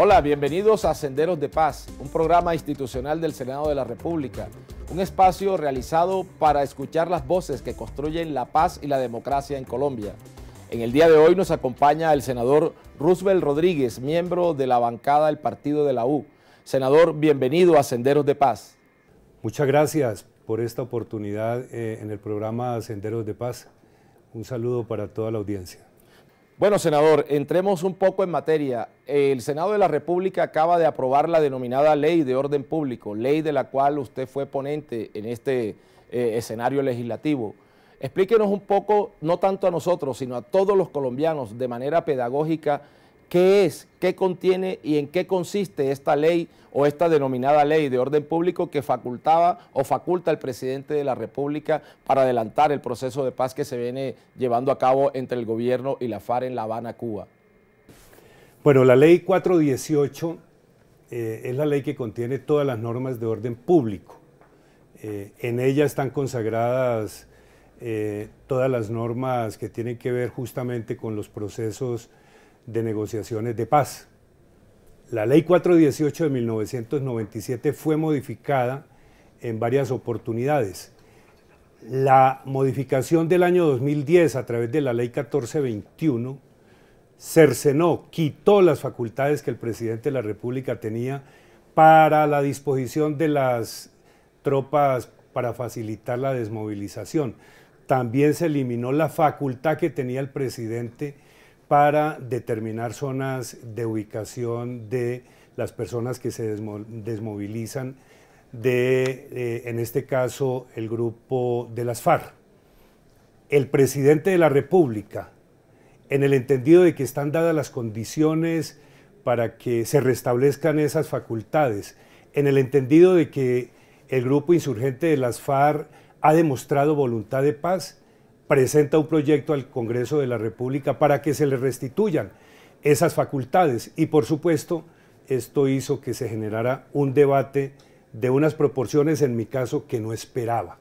Hola, bienvenidos a Senderos de Paz, un programa institucional del Senado de la República, un espacio realizado para escuchar las voces que construyen la paz y la democracia en Colombia. En el día de hoy nos acompaña el senador Roosevelt Rodríguez, miembro de la bancada del Partido de la U. Senador, bienvenido a Senderos de Paz. Muchas gracias por esta oportunidad eh, en el programa Senderos de Paz. Un saludo para toda la audiencia. Bueno, senador, entremos un poco en materia. El Senado de la República acaba de aprobar la denominada Ley de Orden Público, ley de la cual usted fue ponente en este eh, escenario legislativo. Explíquenos un poco, no tanto a nosotros, sino a todos los colombianos, de manera pedagógica, qué es, qué contiene y en qué consiste esta ley o esta denominada ley de orden público que facultaba o faculta al presidente de la República para adelantar el proceso de paz que se viene llevando a cabo entre el gobierno y la FARC en La Habana, Cuba. Bueno, la ley 418 eh, es la ley que contiene todas las normas de orden público. Eh, en ella están consagradas eh, todas las normas que tienen que ver justamente con los procesos de negociaciones de paz. La ley 418 de 1997 fue modificada en varias oportunidades. La modificación del año 2010 a través de la ley 1421 cercenó, quitó las facultades que el presidente de la República tenía para la disposición de las tropas para facilitar la desmovilización. También se eliminó la facultad que tenía el presidente para determinar zonas de ubicación de las personas que se desmovilizan de, eh, en este caso, el grupo de las FARC. El presidente de la República, en el entendido de que están dadas las condiciones para que se restablezcan esas facultades, en el entendido de que el grupo insurgente de las FARC ha demostrado voluntad de paz, presenta un proyecto al Congreso de la República para que se le restituyan esas facultades y por supuesto esto hizo que se generara un debate de unas proporciones en mi caso que no esperaba.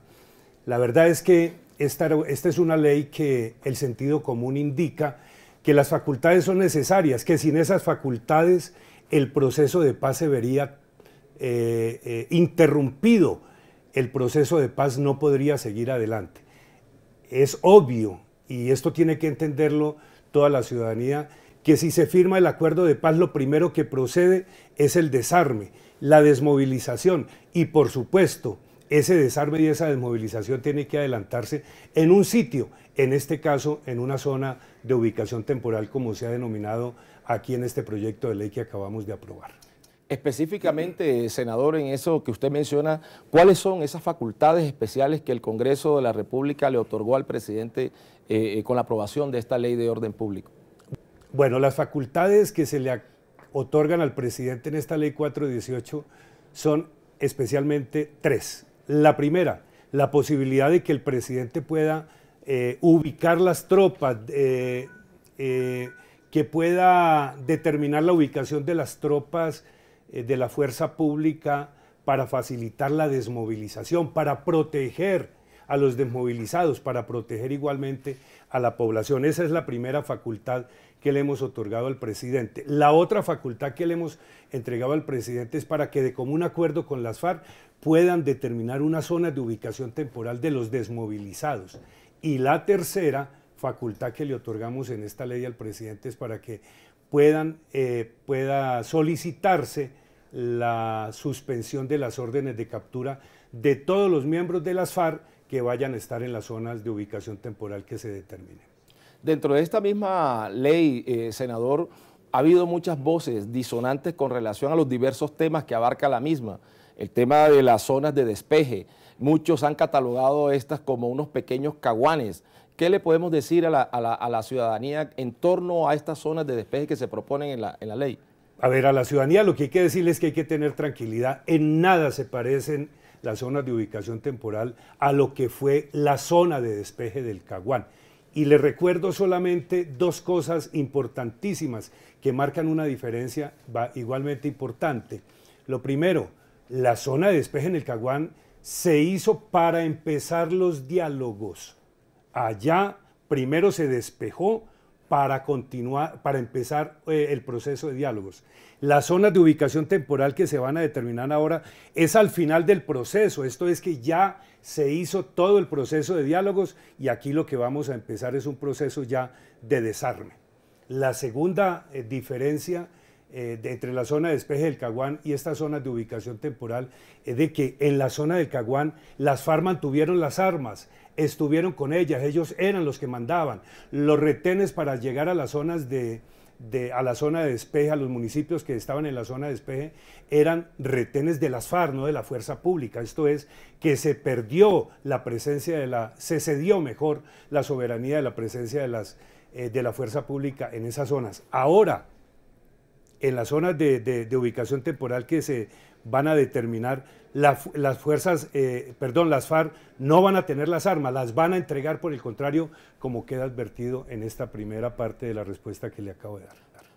La verdad es que esta, esta es una ley que el sentido común indica que las facultades son necesarias, que sin esas facultades el proceso de paz se vería eh, eh, interrumpido, el proceso de paz no podría seguir adelante es obvio, y esto tiene que entenderlo toda la ciudadanía, que si se firma el acuerdo de paz lo primero que procede es el desarme, la desmovilización y por supuesto ese desarme y esa desmovilización tiene que adelantarse en un sitio, en este caso en una zona de ubicación temporal como se ha denominado aquí en este proyecto de ley que acabamos de aprobar. Específicamente, senador, en eso que usted menciona, ¿cuáles son esas facultades especiales que el Congreso de la República le otorgó al presidente eh, eh, con la aprobación de esta ley de orden público? Bueno, las facultades que se le otorgan al presidente en esta ley 418 son especialmente tres. La primera, la posibilidad de que el presidente pueda eh, ubicar las tropas, que pueda determinar la ubicación de las tropas eh, de la fuerza pública para facilitar la desmovilización, para proteger a los desmovilizados, para proteger igualmente a la población. Esa es la primera facultad que le hemos otorgado al presidente. La otra facultad que le hemos entregado al presidente es para que de común acuerdo con las FARC puedan determinar una zona de ubicación temporal de los desmovilizados. Y la tercera facultad que le otorgamos en esta ley al presidente es para que puedan, eh, pueda solicitarse la suspensión de las órdenes de captura de todos los miembros de las FARC que vayan a estar en las zonas de ubicación temporal que se determinen. Dentro de esta misma ley, eh, senador, ha habido muchas voces disonantes con relación a los diversos temas que abarca la misma. El tema de las zonas de despeje, Muchos han catalogado estas como unos pequeños caguanes. ¿Qué le podemos decir a la, ciudadanía en torno a estas zonas de despeje que se proponen en la, en la ley? A ver, a la ciudadanía lo que hay que decirles es que hay que tener tranquilidad. En nada se parecen las zonas de ubicación temporal a lo que fue la zona de despeje del Caguán. Y le recuerdo solamente dos cosas importantísimas que marcan una diferencia igualmente importante. Lo primero, la zona de despeje en el Caguán se hizo para empezar los diálogos. Allá primero se despejó para continuar, para empezar eh, el proceso de diálogos. Las zonas de ubicación temporal que se van a determinar ahora es al final del proceso, esto es que ya se hizo todo el proceso de diálogos y aquí lo que vamos a empezar es un proceso ya de desarme. La segunda eh, diferencia eh, entre la zona de despeje del Caguán y estas zonas de ubicación temporal eh, de que en la zona del Caguán las FARC mantuvieron las armas, estuvieron con ellas, ellos eran los que mandaban. Los retenes para llegar a las zonas de, a la zona de despeje, a los municipios que estaban en la zona de despeje, eran retenes de las FARC, no de la fuerza pública. Esto es, que se perdió la presencia de la, se cedió mejor la soberanía de la presencia de, las, eh, de la fuerza pública en esas zonas. Ahora, en las zonas de, ubicación temporal que se van a determinar, las fuerzas, eh, perdón, las FARC no van a tener las armas, las van a entregar por el contrario, como queda advertido en esta primera parte de la respuesta que le acabo de dar.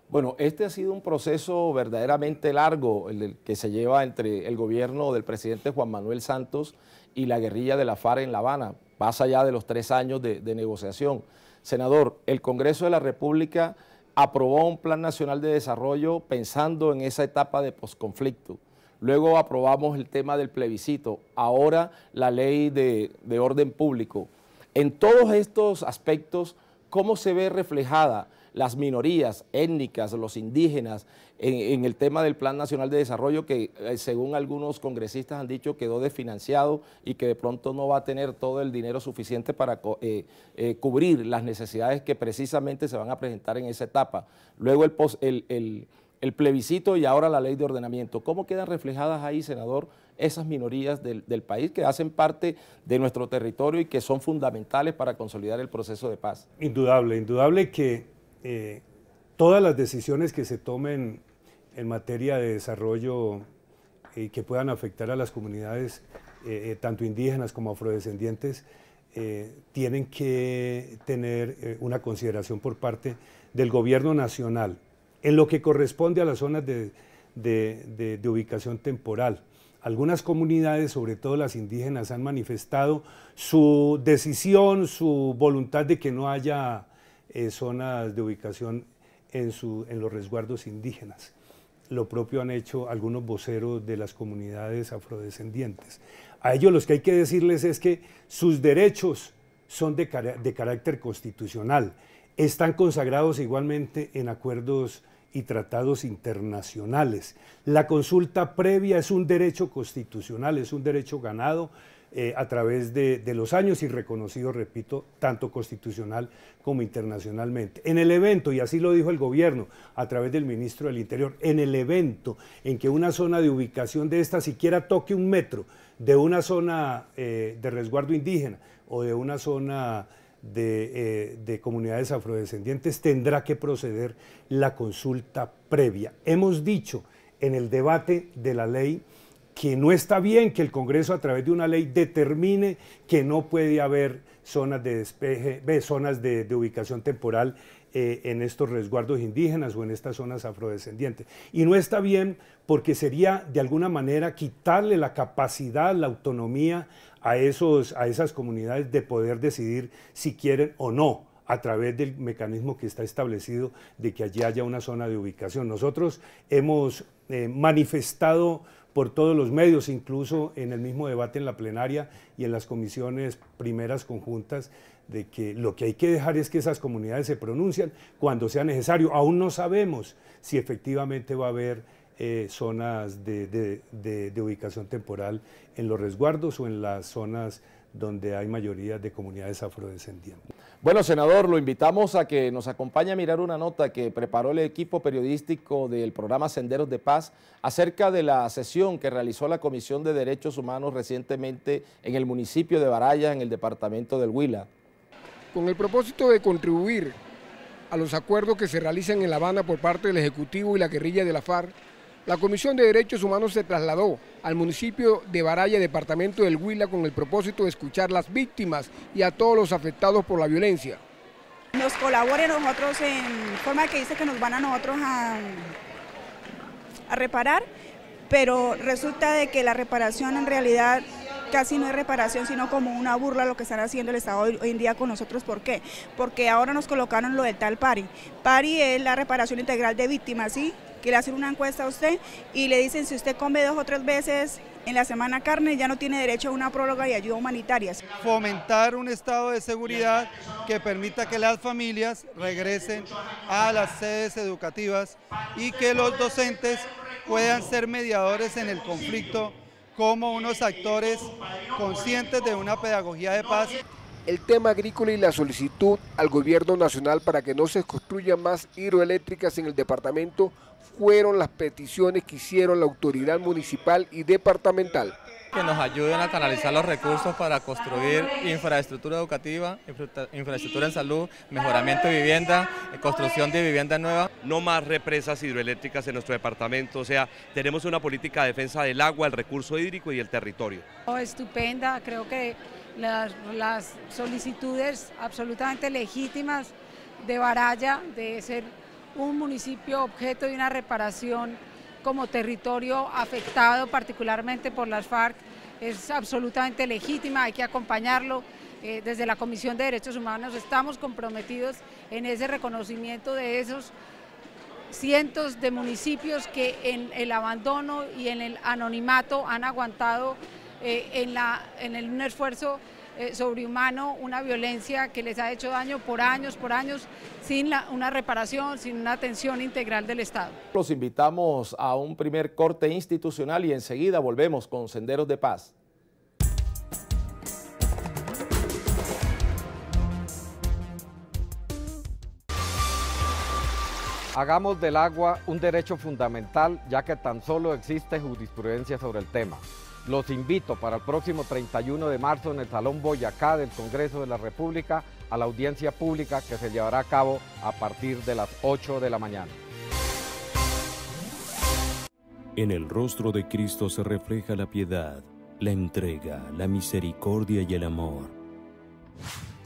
Bueno, este ha sido un proceso verdaderamente largo, el que se lleva entre el gobierno del presidente Juan Manuel Santos y la guerrilla de la FARC en La Habana, pasa ya de los tres años de negociación. Senador, el Congreso de la República aprobó un Plan Nacional de Desarrollo pensando en esa etapa de posconflicto. Luego aprobamos el tema del plebiscito, ahora la ley de, de orden público. En todos estos aspectos, ¿cómo se ve reflejada las minorías étnicas, los indígenas, en, el tema del Plan Nacional de Desarrollo que eh, según algunos congresistas han dicho quedó desfinanciado y que de pronto no va a tener todo el dinero suficiente para eh, eh, cubrir las necesidades que precisamente se van a presentar en esa etapa. Luego el, plebiscito y ahora la ley de ordenamiento. ¿Cómo quedan reflejadas ahí, senador, esas minorías del, país que hacen parte de nuestro territorio y que son fundamentales para consolidar el proceso de paz? Indudable, indudable que eh, todas las decisiones que se tomen en materia de desarrollo y que puedan afectar a las comunidades, eh, eh, tanto indígenas como afrodescendientes, tienen que tener una consideración por parte del gobierno nacional en lo que corresponde a las zonas de ubicación temporal. Algunas comunidades, sobre todo las indígenas, han manifestado su decisión, su voluntad de que no haya eh, zonas de ubicación en, los resguardos indígenas. Lo propio han hecho algunos voceros de las comunidades afrodescendientes. A ellos los que hay que decirles es que sus derechos son de carácter constitucional, están consagrados igualmente en acuerdos y tratados internacionales. La consulta previa es un derecho constitucional, es un derecho ganado eh, a través de, los años y reconocido, repito, tanto constitucional como internacionalmente. En el evento, y así lo dijo el gobierno a través del ministro del Interior, en el evento en que una zona de ubicación de esta siquiera toque un metro de una zona eh, de resguardo indígena o de una zona eh, de, comunidades afrodescendientes, tendrá que proceder la consulta previa. Hemos dicho en el debate de la ley que no está bien que el Congreso a través de una ley determine que no puede haber zonas de despeje, zonas de, ubicación temporal eh, en estos resguardos indígenas o en estas zonas afrodescendientes. Y no está bien porque sería de alguna manera quitarle la capacidad, la autonomía a, esos, a esas comunidades de poder decidir si quieren o no a través del mecanismo que está establecido de que allí haya una zona de ubicación. Nosotros hemos eh, manifestado por todos los medios, incluso en el mismo debate en la plenaria y en las comisiones primeras conjuntas, de que lo que hay que dejar es que esas comunidades se pronuncian cuando sea necesario. Aún no sabemos si efectivamente va a haber eh, zonas de ubicación temporal en los resguardos o en las zonas donde hay mayoría de comunidades afrodescendientes. Bueno, senador, lo invitamos a que nos acompañe a mirar una nota que preparó el equipo periodístico del programa Senderos de Paz acerca de la sesión que realizó la Comisión de Derechos Humanos recientemente en el municipio de Baraya, en el departamento del Huila. Con el propósito de contribuir a los acuerdos que se realizan en La Habana por parte del Ejecutivo y la guerrilla de la FARC, la Comisión de Derechos Humanos se trasladó al municipio de Baraya, departamento del Huila, con el propósito de escuchar las víctimas y a todos los afectados por la violencia. Nos a nosotros en forma que dice que nos van a nosotros a, reparar, pero resulta de que la reparación en realidad casi no es reparación, sino como una burla lo que están haciendo el Estado hoy, en día con nosotros. ¿Por qué? Porque ahora nos colocaron lo de tal PARI. PARI es la reparación integral de víctimas, ¿sí? que le hacen una encuesta a usted y le dicen si usted come dos o tres veces en la semana carne, ya no tiene derecho a una prórroga y ayuda humanitaria. Fomentar un estado de seguridad que permita que las familias regresen a las sedes educativas y que los docentes puedan ser mediadores en el conflicto como unos actores conscientes de una pedagogía de paz el tema agrícola y la solicitud al gobierno nacional para que no se construyan más hidroeléctricas en el departamento fueron las peticiones que hicieron la autoridad municipal y departamental? Que nos ayuden a canalizar los recursos para construir infraestructura educativa, infraestructura en salud, mejoramiento de vivienda, eh, construcción de vivienda nueva. No más represas hidroeléctricas en nuestro departamento, o sea, tenemos una política de defensa del agua, el recurso hídrico y el territorio. Oh, estupenda, creo que las, las solicitudes absolutamente legítimas de Baraya de ser un municipio objeto de una reparación como territorio afectado particularmente por las FARC es absolutamente legítima, hay que acompañarlo. Eh, desde la Comisión de Derechos Humanos estamos comprometidos en ese reconocimiento de esos cientos de municipios que en el abandono y en el anonimato han aguantado eh, en, la, en el, un esfuerzo eh, sobrehumano, una violencia que les ha hecho daño por años, por años, sin una reparación, sin una atención integral del Estado. Los invitamos a un primer corte institucional y enseguida volvemos con Senderos de Paz. Hagamos del agua un derecho fundamental, ya que tan solo existe jurisprudencia sobre el tema. Los invito para el próximo 31 de marzo en el Salón Boyacá del Congreso de la República a la audiencia pública que se llevará a cabo a partir de las 8 de la mañana. En el rostro de Cristo se refleja la piedad, la entrega, la misericordia y el amor.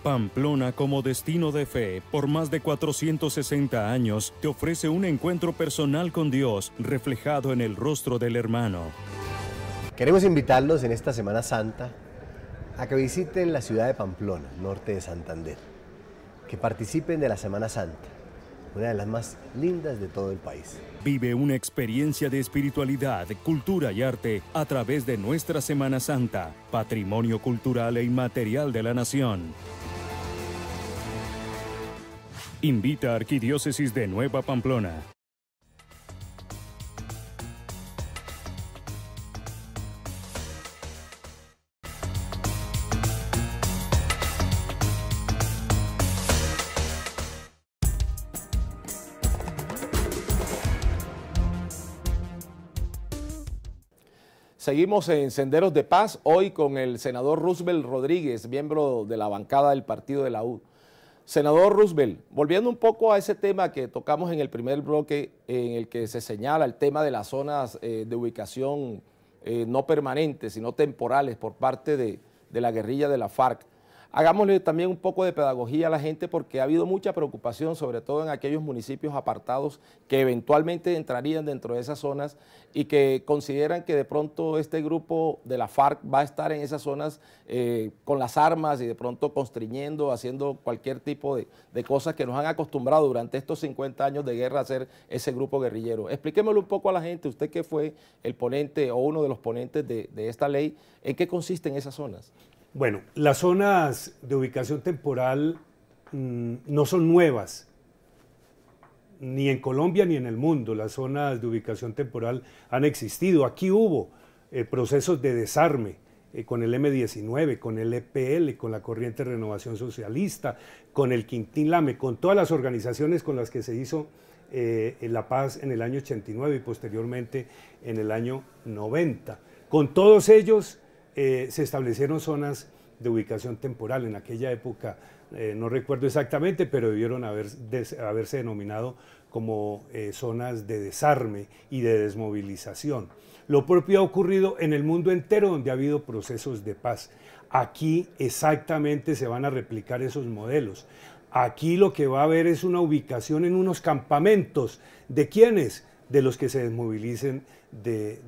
Pamplona como destino de fe por más de 460 años te ofrece un encuentro personal con Dios reflejado en el rostro del hermano. Queremos invitarlos en esta Semana Santa a que visiten la ciudad de Pamplona, norte de Santander, que participen de la Semana Santa, una de las más lindas de todo el país. Vive una experiencia de espiritualidad, cultura y arte a través de nuestra Semana Santa, patrimonio cultural e inmaterial de la nación. Invita a Arquidiócesis de Nueva Pamplona. Seguimos en Senderos de Paz, hoy con el senador Roosevelt Rodríguez, miembro de la bancada del partido de la U. Senador Roosevelt, volviendo un poco a ese tema que tocamos en el primer bloque, en el que se señala el tema de las zonas eh, de ubicación eh, no permanentes, sino temporales por parte de, la guerrilla de la FARC. Hagámosle también un poco de pedagogía a la gente porque ha habido mucha preocupación, sobre todo en aquellos municipios apartados que eventualmente entrarían dentro de esas zonas y que consideran que de pronto este grupo de la FARC va a estar en esas zonas eh, con las armas y de pronto constriñendo, haciendo cualquier tipo de, cosas que nos han acostumbrado durante estos 50 años de guerra a ser ese grupo guerrillero. Expliquémosle un poco a la gente, usted que fue el ponente o uno de los ponentes de, de esta ley, ¿en qué consisten esas zonas? Bueno, las zonas de ubicación temporal mm, no son nuevas, ni en Colombia ni en el mundo. Las zonas de ubicación temporal han existido. Aquí hubo eh, procesos de desarme eh, con el M19, con el EPL, con la Corriente Renovación Socialista, con el Quintín Lame, con todas las organizaciones con las que se hizo eh, La Paz en el año 89 y posteriormente en el año 90. Con todos ellos eh, se establecieron zonas de ubicación temporal. En aquella época, eh, no recuerdo exactamente, pero debieron haberse denominado como eh, zonas de desarme y de desmovilización. Lo propio ha ocurrido en el mundo entero donde ha habido procesos de paz. Aquí exactamente se van a replicar esos modelos. Aquí lo que va a haber es una ubicación en unos campamentos. ¿De quiénes? de los que se desmovilicen de,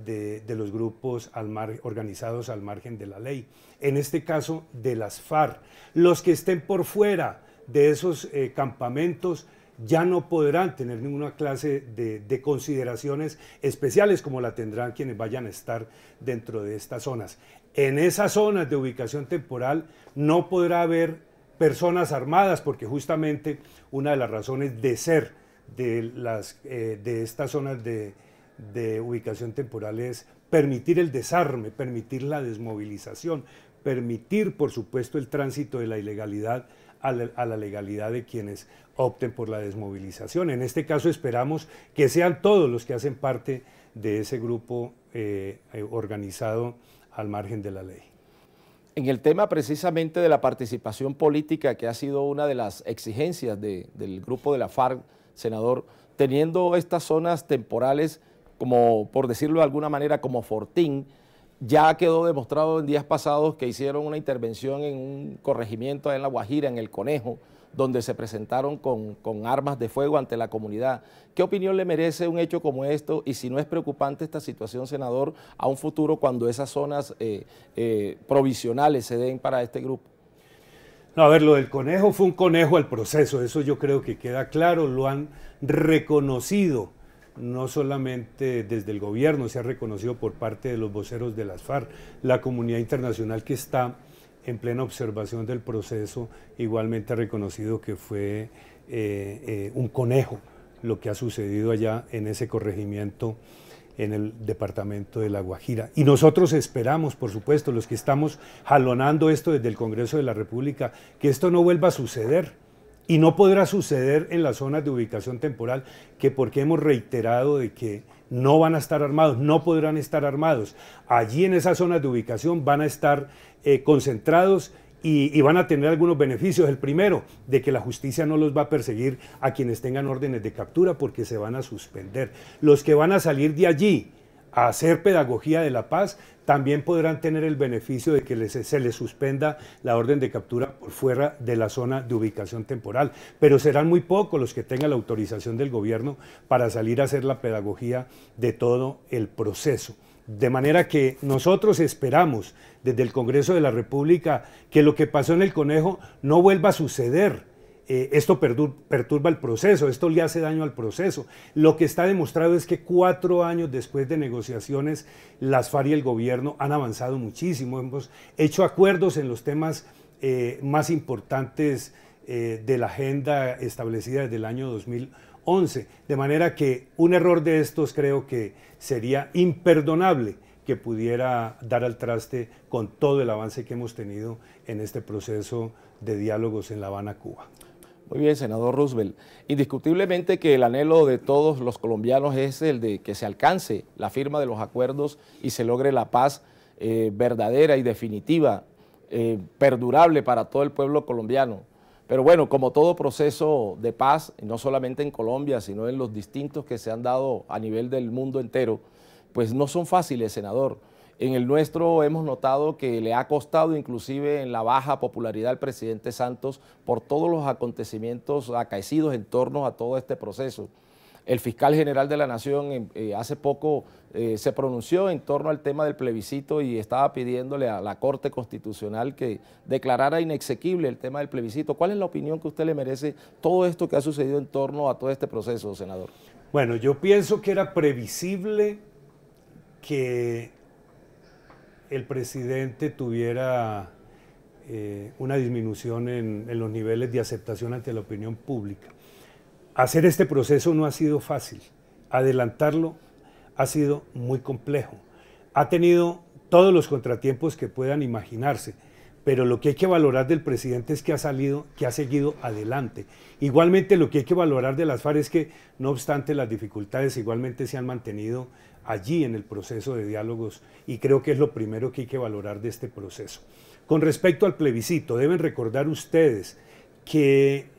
los grupos organizados al margen de la ley, en este caso de las FARC. Los que estén por fuera de esos eh, campamentos ya no podrán tener ninguna clase de, de, consideraciones especiales como la tendrán quienes vayan a estar dentro de estas zonas. En esas zonas de ubicación temporal no podrá haber personas armadas porque justamente una de las razones de ser de, las, eh, de estas zonas de, ubicación temporal es permitir el desarme, permitir la desmovilización, permitir, por supuesto, el tránsito de la ilegalidad a la, legalidad de quienes opten por la desmovilización. En este caso esperamos que sean todos los que hacen parte de ese grupo eh, eh, organizado al margen de la ley. En el tema precisamente de la participación política, que ha sido una de las exigencias del grupo de la FARC, senador, teniendo estas zonas temporales como, por decirlo de alguna manera, como fortín, ya quedó demostrado en días pasados que hicieron una intervención en un corregimiento en La Guajira, en El Conejo, donde se presentaron con, armas de fuego ante la comunidad. ¿Qué opinión le merece un hecho como esto? Y si no es preocupante esta situación, senador, a un futuro cuando esas zonas eh, eh, provisionales se den para este grupo. No, a ver, lo del conejo fue un conejo al proceso, eso yo creo que queda claro, lo han reconocido, no solamente desde el gobierno, se ha reconocido por parte de los voceros de las FARC, la comunidad internacional que está en plena observación del proceso, igualmente ha reconocido que fue eh, eh, un conejo lo que ha sucedido allá en ese corregimiento en el departamento de La Guajira. Y nosotros esperamos, por supuesto, los que estamos jalonando esto desde el Congreso de la República, que esto no vuelva a suceder. Y no podrá suceder en las zonas de ubicación temporal, que porque hemos reiterado de que no van a estar armados, no podrán estar armados. Allí en esas zonas de ubicación van a estar eh, concentrados y, van a tener algunos beneficios. El primero, de que la justicia no los va a perseguir a quienes tengan órdenes de captura porque se van a suspender. Los que van a salir de allí a hacer pedagogía de la paz también podrán tener el beneficio de que se les suspenda la orden de captura por fuera de la zona de ubicación temporal. Pero serán muy pocos los que tengan la autorización del gobierno para salir a hacer la pedagogía de todo el proceso. De manera que nosotros esperamos desde el Congreso de la República que lo que pasó en el conejo no vuelva a suceder. Eh, esto perturba el proceso, esto le hace daño al proceso. Lo que está demostrado es que cuatro años después de negociaciones, las FARC y el gobierno han avanzado muchísimo. Hemos hecho acuerdos en los temas eh, más importantes eh, de la agenda establecida desde el año 2000 11. De manera que un error de estos creo que sería imperdonable que pudiera dar al traste con todo el avance que hemos tenido en este proceso de diálogos en La Habana, Cuba. Muy bien, senador Roosevelt. Indiscutiblemente que el anhelo de todos los colombianos es el de que se alcance la firma de los acuerdos y se logre la paz eh, verdadera y definitiva, eh, perdurable para todo el pueblo colombiano. Pero bueno, como todo proceso de paz, no solamente en Colombia, sino en los distintos que se han dado a nivel del mundo entero, pues no son fáciles, senador. En el nuestro hemos notado que le ha costado inclusive en la baja popularidad al presidente Santos por todos los acontecimientos acaecidos en torno a todo este proceso. El fiscal general de la Nación eh, eh, hace poco eh, se pronunció en torno al tema del plebiscito y estaba pidiéndole a la Corte Constitucional que declarara inexequible el tema del plebiscito. ¿Cuál es la opinión que usted le merece todo esto que ha sucedido en torno a todo este proceso, senador? Bueno, yo pienso que era previsible que el presidente tuviera una disminución en los niveles de aceptación ante la opinión pública. Hacer este proceso no ha sido fácil, adelantarlo ha sido muy complejo. Ha tenido todos los contratiempos que puedan imaginarse, pero lo que hay que valorar del presidente es que ha salido, que ha seguido adelante. Igualmente lo que hay que valorar de las FARC es que, no obstante las dificultades, igualmente se han mantenido allí en el proceso de diálogos y creo que es lo primero que hay que valorar de este proceso. Con respecto al plebiscito, deben recordar ustedes que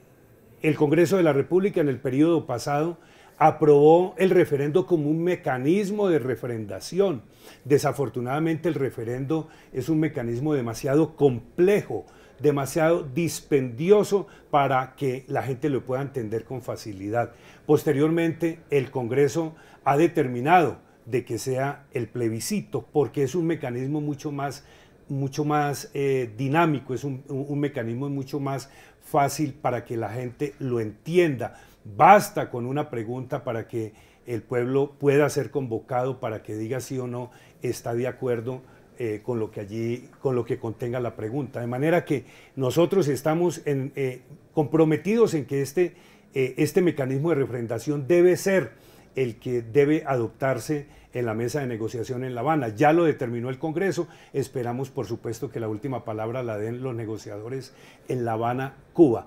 el Congreso de la República en el periodo pasado aprobó el referendo como un mecanismo de refrendación. Desafortunadamente el referendo es un mecanismo demasiado complejo, demasiado dispendioso para que la gente lo pueda entender con facilidad. Posteriormente el Congreso ha determinado de que sea el plebiscito, porque es un mecanismo mucho más mucho más eh, dinámico, es un, mecanismo mucho más fácil para que la gente lo entienda. Basta con una pregunta para que el pueblo pueda ser convocado para que diga sí o no está de acuerdo eh, con lo que allí, con lo que contenga la pregunta. De manera que nosotros estamos eh, comprometidos en que este, eh, este mecanismo de refrendación debe ser el que debe adoptarse en la mesa de negociación en La Habana. Ya lo determinó el Congreso, esperamos por supuesto que la última palabra la den los negociadores en La Habana, Cuba.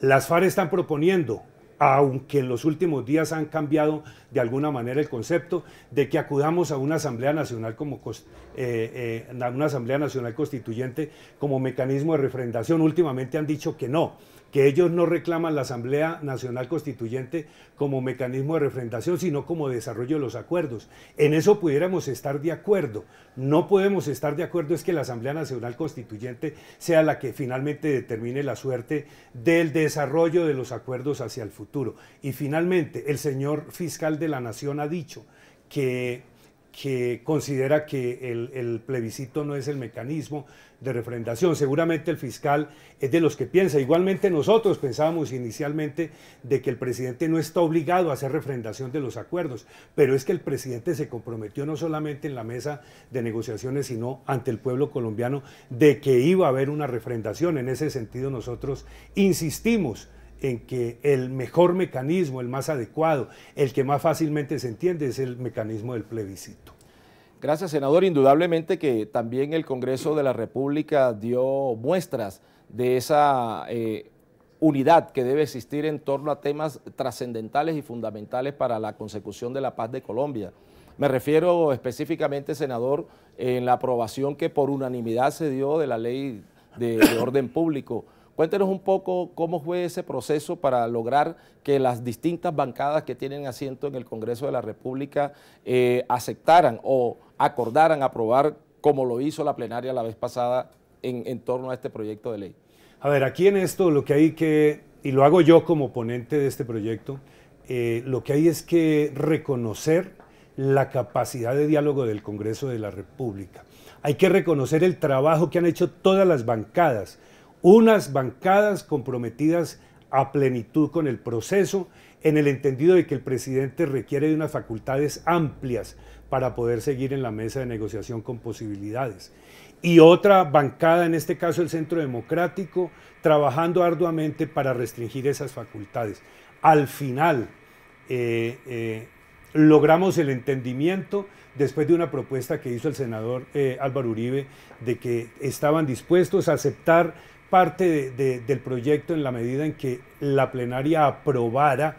Las FARC están proponiendo aunque en los últimos días han cambiado de alguna manera el concepto de que acudamos a una asamblea nacional como eh, eh, una asamblea nacional constituyente como mecanismo de refrendación últimamente han dicho que no que ellos no reclaman la Asamblea Nacional Constituyente como mecanismo de refrendación, sino como desarrollo de los acuerdos. En eso pudiéramos estar de acuerdo. No podemos estar de acuerdo es que la Asamblea Nacional Constituyente sea la que finalmente determine la suerte del desarrollo de los acuerdos hacia el futuro. Y finalmente, el señor fiscal de la Nación ha dicho que que considera que el, plebiscito no es el mecanismo de refrendación. Seguramente el fiscal es de los que piensa. Igualmente nosotros pensábamos inicialmente de que el presidente no está obligado a hacer refrendación de los acuerdos, pero es que el presidente se comprometió no solamente en la mesa de negociaciones, sino ante el pueblo colombiano de que iba a haber una refrendación. En ese sentido nosotros insistimos en que el mejor mecanismo, el más adecuado, el que más fácilmente se entiende es el mecanismo del plebiscito. Gracias, senador. Indudablemente que también el Congreso de la República dio muestras de esa eh, unidad que debe existir en torno a temas trascendentales y fundamentales para la consecución de la paz de Colombia. Me refiero específicamente, senador, en la aprobación que por unanimidad se dio de la ley de orden público Cuéntenos un poco cómo fue ese proceso para lograr que las distintas bancadas que tienen asiento en el Congreso de la República eh, aceptaran o acordaran aprobar como lo hizo la plenaria la vez pasada en, torno a este proyecto de ley. A ver, aquí en esto lo que hay que, y lo hago yo como ponente de este proyecto, eh, lo que hay es que reconocer la capacidad de diálogo del Congreso de la República. Hay que reconocer el trabajo que han hecho todas las bancadas unas bancadas comprometidas a plenitud con el proceso, en el entendido de que el presidente requiere de unas facultades amplias para poder seguir en la mesa de negociación con posibilidades. Y otra bancada, en este caso el Centro Democrático, trabajando arduamente para restringir esas facultades. Al final, eh, eh, logramos el entendimiento después de una propuesta que hizo el senador eh, Álvaro Uribe de que estaban dispuestos a aceptar parte del proyecto en la medida en que la plenaria aprobara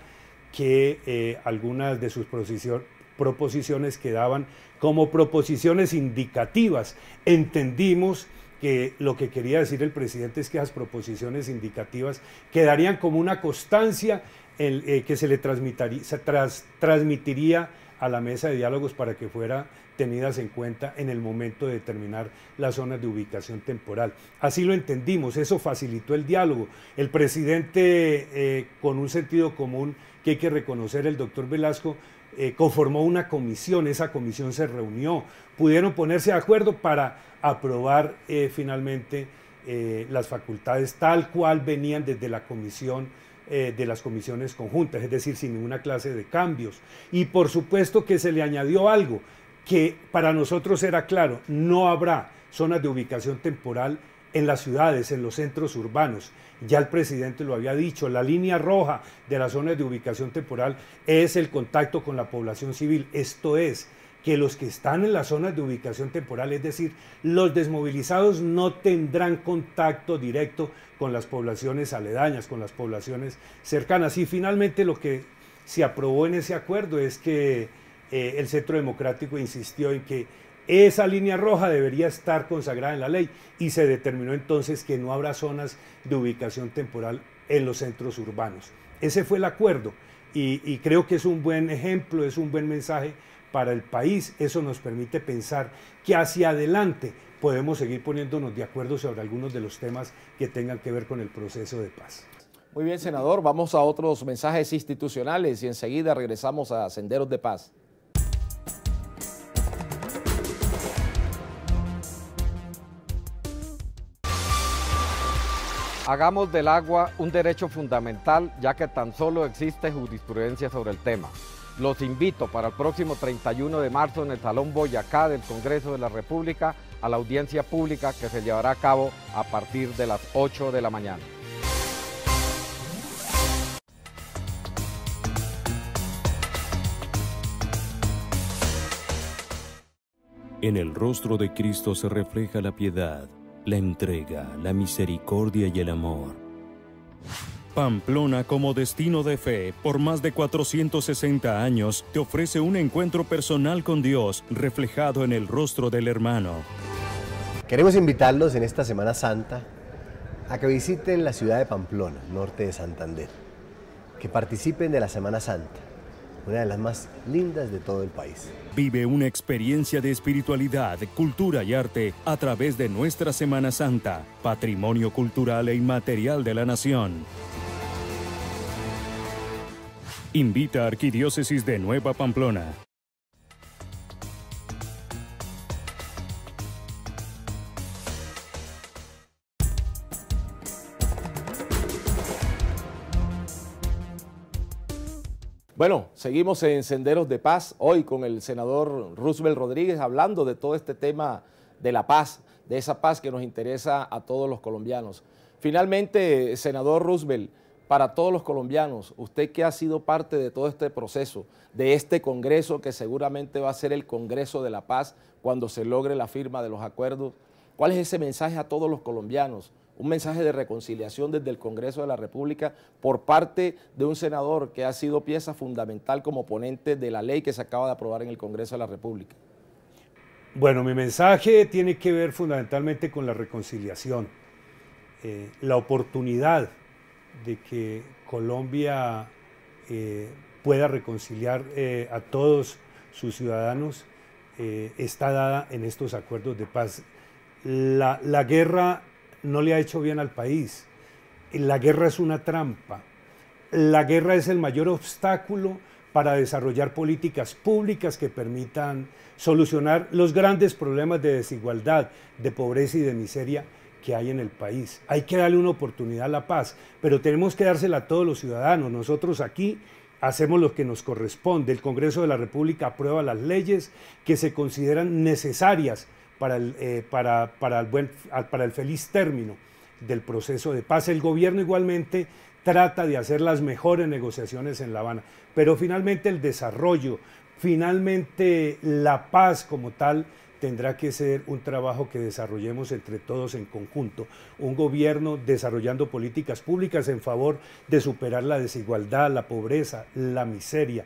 que eh, algunas de sus proposiciones quedaban como proposiciones indicativas. Entendimos que lo que quería decir el presidente es que esas proposiciones indicativas quedarían como una constancia eh, que se le transmitiría a la mesa de diálogos para que fueran tenidas en cuenta en el momento de determinar las zonas de ubicación temporal. Así lo entendimos, eso facilitó el diálogo. El presidente, eh, con un sentido común que hay que reconocer, el doctor Velasco, eh, conformó una comisión, esa comisión se reunió, pudieron ponerse de acuerdo para aprobar eh, finalmente las facultades tal cual venían desde la comisión eh, de las comisiones conjuntas, es decir, sin ninguna clase de cambios. Y por supuesto que se le añadió algo que para nosotros era claro, no habrá zonas de ubicación temporal en las ciudades, en los centros urbanos. Ya el presidente lo había dicho, la línea roja de las zonas de ubicación temporal es el contacto con la población civil, esto es, que los que están en las zonas de ubicación temporal, es decir, los desmovilizados no tendrán contacto directo con las poblaciones aledañas, con las poblaciones cercanas. Y finalmente lo que se aprobó en ese acuerdo es que eh, el Centro Democrático insistió en que esa línea roja debería estar consagrada en la ley y se determinó entonces que no habrá zonas de ubicación temporal en los centros urbanos. Ese fue el acuerdo y creo que es un buen ejemplo, es un buen mensaje para el país. Eso nos permite pensar que hacia adelante podemos seguir poniéndonos de acuerdo sobre algunos de los temas que tengan que ver con el proceso de paz. Muy bien, senador, vamos a otros mensajes institucionales y enseguida regresamos a Senderos de Paz. Hagamos del agua un derecho fundamental, ya que tan solo existe jurisprudencia sobre el tema. Los invito para el próximo 31 de marzo en el Salón Boyacá del Congreso de la República a la audiencia pública que se llevará a cabo a partir de las 8 de la mañana. En el rostro de Cristo se refleja la piedad, la entrega, la misericordia y el amor. Pamplona como destino de fe por más de 460 años te ofrece un encuentro personal con Dios reflejado en el rostro del hermano. Queremos invitarlos en esta Semana Santa a que visiten la ciudad de Pamplona, norte de Santander, que participen de la Semana Santa una de las más lindas de todo el país. Vive una experiencia de espiritualidad, cultura y arte a través de nuestra Semana Santa, patrimonio cultural e inmaterial de la nación. Invita a Arquidiócesis de Nueva Pamplona. Bueno, seguimos en Senderos de Paz, hoy con el senador Roosevelt Rodríguez hablando de todo este tema de la paz, de esa paz que nos interesa a todos los colombianos. Finalmente, senador Roosevelt, para todos los colombianos, usted que ha sido parte de todo este proceso, de este Congreso que seguramente va a ser el Congreso de la Paz cuando se logre la firma de los acuerdos, ¿cuál es ese mensaje a todos los colombianos? Un mensaje de reconciliación desde el Congreso de la República por parte de un senador que ha sido pieza fundamental como ponente de la ley que se acaba de aprobar en el Congreso de la República. Bueno, mi mensaje tiene que ver fundamentalmente con la reconciliación, eh, la oportunidad de que Colombia eh, pueda reconciliar eh, a todos sus ciudadanos eh, está dada en estos acuerdos de paz. La, la, guerra no le ha hecho bien al país. La guerra es una trampa. La guerra es el mayor obstáculo para desarrollar políticas públicas que permitan solucionar los grandes problemas de desigualdad, de pobreza y de miseria que hay en el país. Hay que darle una oportunidad a la paz, pero tenemos que dársela a todos los ciudadanos. Nosotros aquí hacemos lo que nos corresponde. El Congreso de la República aprueba las leyes que se consideran necesarias para el, eh, para, el, para el feliz término del proceso de paz. El gobierno igualmente trata de hacer las mejores negociaciones en La Habana, pero finalmente el desarrollo, finalmente la paz como tal tendrá que ser un trabajo que desarrollemos entre todos en conjunto. Un gobierno desarrollando políticas públicas en favor de superar la desigualdad, la pobreza, la miseria.